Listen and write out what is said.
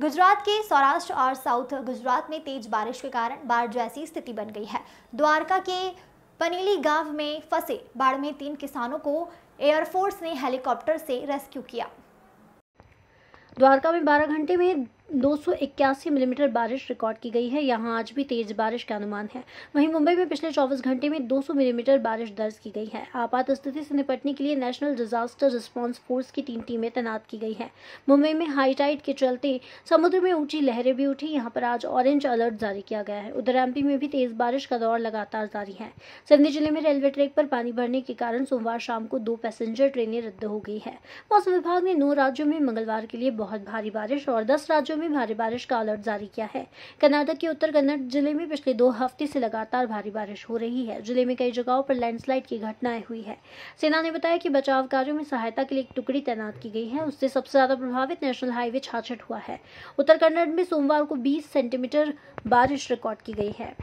गुजरात के सौराष्ट्र और साउथ गुजरात में तेज बारिश के कारण बाढ़ जैसी स्थिति बन गई है द्वारका के पनीली गांव में फंसे बाढ़ में तीन किसानों को एयरफोर्स ने हेलीकॉप्टर से रेस्क्यू किया द्वारका में 12 घंटे में 281 मिलीमीटर बारिश रिकॉर्ड की गई है यहाँ आज भी तेज बारिश का अनुमान है वहीं मुंबई में पिछले 24 घंटे में 200 मिलीमीटर बारिश दर्ज की गई है आपात स्थिति से निपटने के लिए नेशनल डिजास्टर रिस्पांस फोर्स की तीन टीमें तैनात की गई हैं मुंबई में हाई टाइड के चलते समुद्र में ऊंची लहरें भी उठी यहाँ पर आज ऑरेंज अलर्ट जारी किया गया है उधर एमपी में भी तेज बारिश का दौर लगातार जारी है सिंधी जिले में रेलवे ट्रैक पर पानी भरने के कारण सोमवार शाम को दो पैसेंजर ट्रेनें रद्द हो गई है मौसम विभाग ने नौ राज्यों में मंगलवार के लिए बहुत भारी बारिश और दस राज्यों राज्यों में भारी बारिश का अलर्ट जारी किया है कर्नाटक के उत्तर कन्नड़ जिले में पिछले दो हफ्ते से लगातार भारी बारिश हो रही है जिले में कई जगहों पर लैंडस्लाइड की घटनाएं हुई है सेना ने बताया कि बचाव कार्यो में सहायता के लिए एक टुकड़ी तैनात की गई है उससे सबसे ज्यादा प्रभावित नेशनल हाईवे छाछट हुआ है उत्तर कन्नड़ में सोमवार को बीस सेंटीमीटर बारिश रिकॉर्ड की गई है